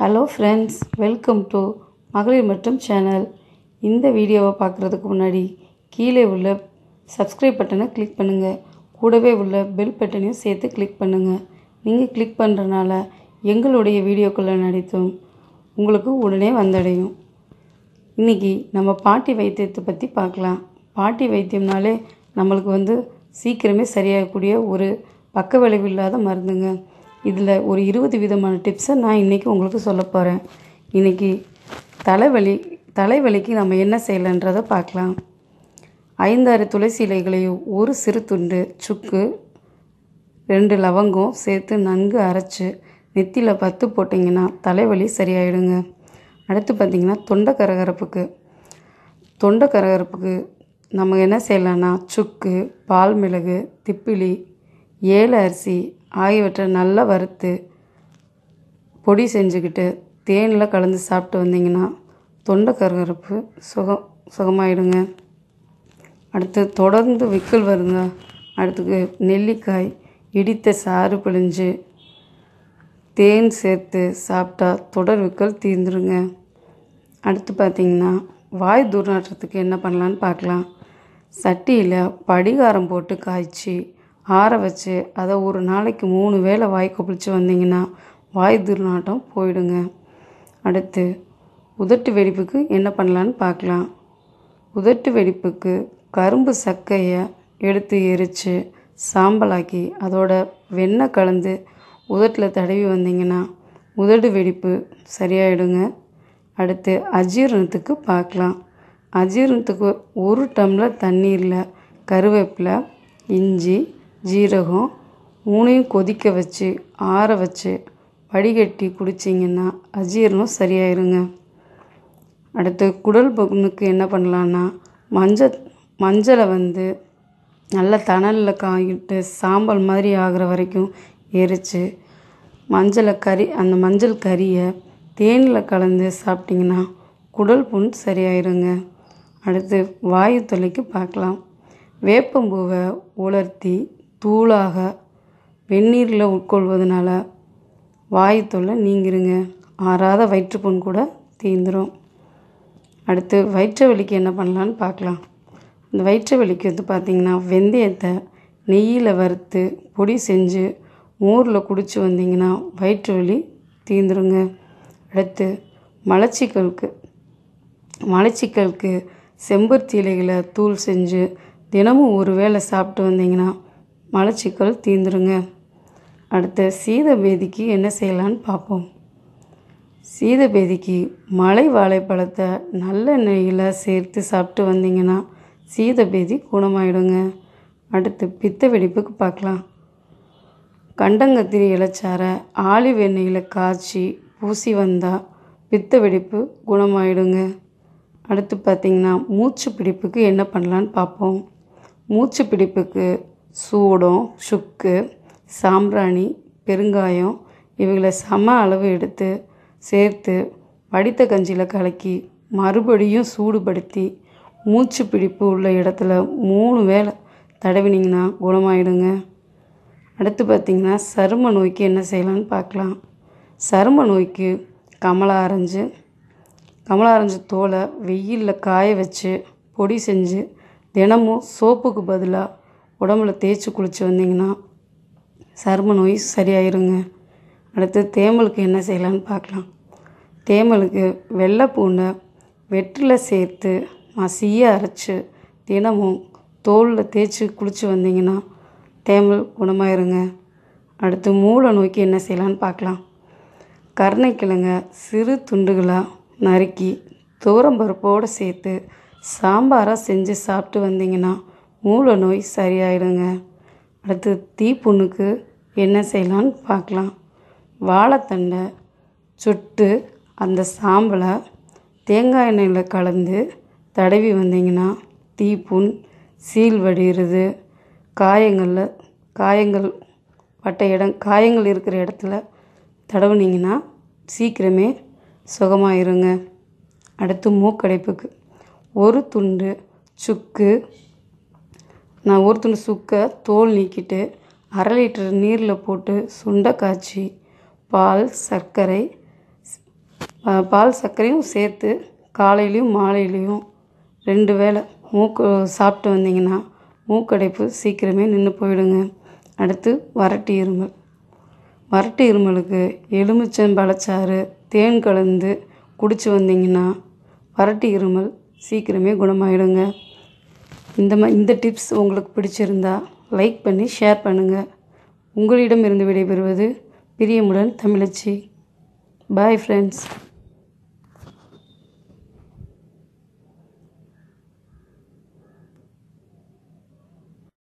hello friends welcome to மகளிர் மற்றும் channel இந்த வீடியோவை பார்க்குறதுக்கு முன்னாடி கீழே உள்ள சப்ஸ்கிரைப் பட்டனை கிளிக் பண்ணுங்கள் கூடவே உள்ள பெல் பட்டனையும் சேர்த்து கிளிக் பண்ணுங்கள் நீங்கள் கிளிக் பண்ணுறனால எங்களுடைய வீடியோக்களை நடித்தும் உங்களுக்கு உடனே வந்தடையும் இன்றைக்கி நம்ம பாட்டி வைத்தியத்தை பற்றி பார்க்கலாம் பாட்டி வைத்தியம்னாலே நம்மளுக்கு வந்து சீக்கிரமே சரியாகக்கூடிய ஒரு பக்க விளைவு இல்லாத மருந்துங்க இதில் ஒரு இருபது விதமான டிப்ஸை நான் இன்றைக்கி உங்களுக்கு சொல்ல போகிறேன் இன்றைக்கி தலைவலி தலைவலிக்கு நம்ம என்ன செய்யலைன்றதை பார்க்கலாம் ஐந்தாறு துளசி இலைகளையும் ஒரு சிறு துண்டு சுக்கு ரெண்டு லவங்கம் சேர்த்து நன்கு அரைச்சி நெத்தியில் பத்து போட்டிங்கன்னா தலைவலி சரியாயிடுங்க அடுத்து பார்த்திங்கன்னா தொண்டை கரகரப்புக்கு தொண்டை கரகரப்புக்கு நம்ம என்ன செய்யலான்னா சுக்கு பால் மிளகு திப்பிலி ஏல அரிசி ஆகியவற்றை நல்லா வறுத்து பொடி செஞ்சுக்கிட்டு தேனில் கலந்து சாப்பிட்டு வந்தீங்கன்னா தொண்டை கரகரப்பு சுகம் சுகமாயிடுங்க அடுத்து தொடர்ந்து விக்கல் வருங்க அடுத்துக்கு நெல்லிக்காய் இடித்த சாறு பிழிஞ்சு தேன் சேர்த்து சாப்பிட்டா தொடர் விக்கல் தீர்ந்துருங்க அடுத்து பார்த்தீங்கன்னா வாய் துர்நாற்றத்துக்கு என்ன பண்ணலான்னு பார்க்கலாம் சட்டியில் படிகாரம் போட்டு காய்ச்சி ஆற வச்சு அதை ஒரு நாளைக்கு மூணு வேளை வாய் கொப்பளிச்சு வந்தீங்கன்னா வாய் துர்நாட்டம் போயிடுங்க அடுத்து உதட்டு வெடிப்புக்கு என்ன பண்ணலான்னு பார்க்கலாம் உதட்டு வெடிப்புக்கு கரும்பு சக்கையை எடுத்து எரித்து சாம்பலாக்கி அதோட வெண்ணெய் கலந்து உதட்டில் தடவி வந்தீங்கன்னா உதடு வெடிப்பு சரியாயிடுங்க அடுத்து அஜீரணத்துக்கு பார்க்கலாம் அஜீரணத்துக்கு ஒரு டம்ளர் தண்ணீரில் கருவேப்பிலை இஞ்சி ஜீரகம் மூணையும் கொதிக்க வச்சு ஆற வச்சு வடிகட்டி குடிச்சிங்கன்னா அஜீரணம் சரியாயிருங்க அடுத்து குடல் புண்ணுக்கு என்ன பண்ணலான்னா மஞ்சள் மஞ்சளை வந்து நல்ல தணலில் காயிட்டு சாம்பல் மாதிரி ஆகிற வரைக்கும் எரித்து மஞ்சளை கறி அந்த மஞ்சள் கறியை தேனில் கலந்து சாப்பிட்டிங்கன்னா குடல் புண் சரியாயிருங்க அடுத்து வாயு தொலைக்கு பார்க்கலாம் வேப்பம்பூவை உலர்த்தி தூளாக வெந்நீரில் உட்கொள்வதனால வாய் தொல்லை நீங்கிருங்க ஆறாத வயிற்றுப்புண் கூட தீந்துடும் அடுத்து வயிற்று வலிக்கு என்ன பண்ணலான்னு பார்க்கலாம் இந்த வயிற்று வலிக்கு வந்து பார்த்திங்கன்னா வெந்தயத்தை நெய்யில் வறுத்து பொடி செஞ்சு மோரில் குடித்து வந்தீங்கன்னா வயிற்று வலி தீந்துருங்க அடுத்து மலச்சிக்கலுக்கு மலச்சிக்கலுக்கு செம்பருத்தி இலைகளை தூள் செஞ்சு தினமும் ஒரு வேளை சாப்பிட்டு வந்தீங்கன்னா மலச்சிக்கல் தீந்துருங்க அடுத்த சீத பேதிக்கு என்ன செய்யலான்னு பார்ப்போம் சீத பேதிக்கு மலை வாழைப்பழத்தை நல்ல நெய்யில் சேர்த்து சாப்பிட்டு வந்தீங்கன்னா சீத பேதி குணமாயிடுங்க அடுத்து பித்த வெடிப்புக்கு பார்க்கலாம் கண்டங்கத்திரி இலைச்சாரை ஆலிவ் எண்ணெயில் காய்ச்சி பூசி வந்தால் பித்த வெடிப்பு குணமாயிடுங்க அடுத்து பார்த்திங்கன்னா மூச்சு பிடிப்புக்கு என்ன பண்ணலான்னு பார்ப்போம் மூச்சு பிடிப்புக்கு சூடம் சுக்கு சாம்பிராணி பெருங்காயம் இவைகளை சம அளவு எடுத்து சேர்த்து வடித்த கஞ்சியில் கலக்கி மறுபடியும் சூடுபடுத்தி மூச்சு பிடிப்பு உள்ள இடத்துல மூணு வேளை தடவினீங்கன்னா குணமாயிடுங்க அடுத்து பார்த்திங்கன்னா சரும நோய்க்கு என்ன செய்யலான்னு பார்க்கலாம் சரும நோய்க்கு கமலா அரைஞ்சு கமலா ஆரஞ்சு தோலை வெயிலில் காய வச்சு பொடி செஞ்சு தினமும் சோப்புக்கு பதிலாக உடம்புல தேய்ச்சி குளித்து வந்தீங்கன்னா சரும நோய் சரியாயிருங்க அடுத்து தேமலுக்கு என்ன செய்யலான்னு பார்க்கலாம் தேமலுக்கு வெள்ளை பூண்டை வெற்றில சேர்த்து மசிய அரைச்சி தினமும் தோலில் தேய்ச்சி குளித்து வந்தீங்கன்னா தேமல் குணமாயிருங்க அடுத்து மூளை நோய்க்கு என்ன செய்யலான்னு பார்க்கலாம் கருணைக்கிழங்க சிறு துண்டுகளாக நறுக்கி துவரம் பருப்போடு சேர்த்து சாம்பாராக செஞ்சு சாப்பிட்டு வந்தீங்கன்னா மூல நோய் சரியாயிடுங்க அடுத்து தீப்புண்ணுக்கு என்ன செய்யலான்னு பார்க்கலாம் வாழைத்தண்டை சுட்டு அந்த சாம்பலை தேங்காய் எண்ணெயில் கலந்து தடவி வந்தீங்கன்னா தீப்புண் சீல் வடிகிறது காயங்களில் காயங்கள் பட்ட இடம் காயங்கள் இருக்கிற இடத்துல தடவுனீங்கன்னா சீக்கிரமே சுகமாயிருங்க அடுத்து மூக்கடைப்புக்கு ஒரு துண்டு சுக்கு நான் ஒருத்தன் சுக்க சுக்கை தோல் நீக்கிட்டு அரை லிட்டர் நீரில் போட்டு சுண்டை காய்ச்சி பால் சர்க்கரை பால் சர்க்கரையும் சேர்த்து காலையிலையும் மாலையிலையும் ரெண்டு வேளை மூக்கு சாப்பிட்டு வந்தீங்கன்னா மூக்கடைப்பு சீக்கிரமே நின்று போயிடுங்க அடுத்து வரட்டி இருமல் வரட்டு இருமலுக்கு எலுமிச்சம் பழச்சாறு தேன் கலந்து குடிச்சு வந்தீங்கன்னா வரட்டி இருமல் சீக்கிரமே குணமாயிடுங்க இந்த மா இந்த டிப்ஸ் உங்களுக்கு பிடிச்சிருந்தா லைக் பண்ணி ஷேர் பண்ணுங்கள் உங்களிடம் இருந்து விடைபெறுவது பிரியமுடன் தமிழச்சி பாய் ஃப்ரெண்ட்ஸ்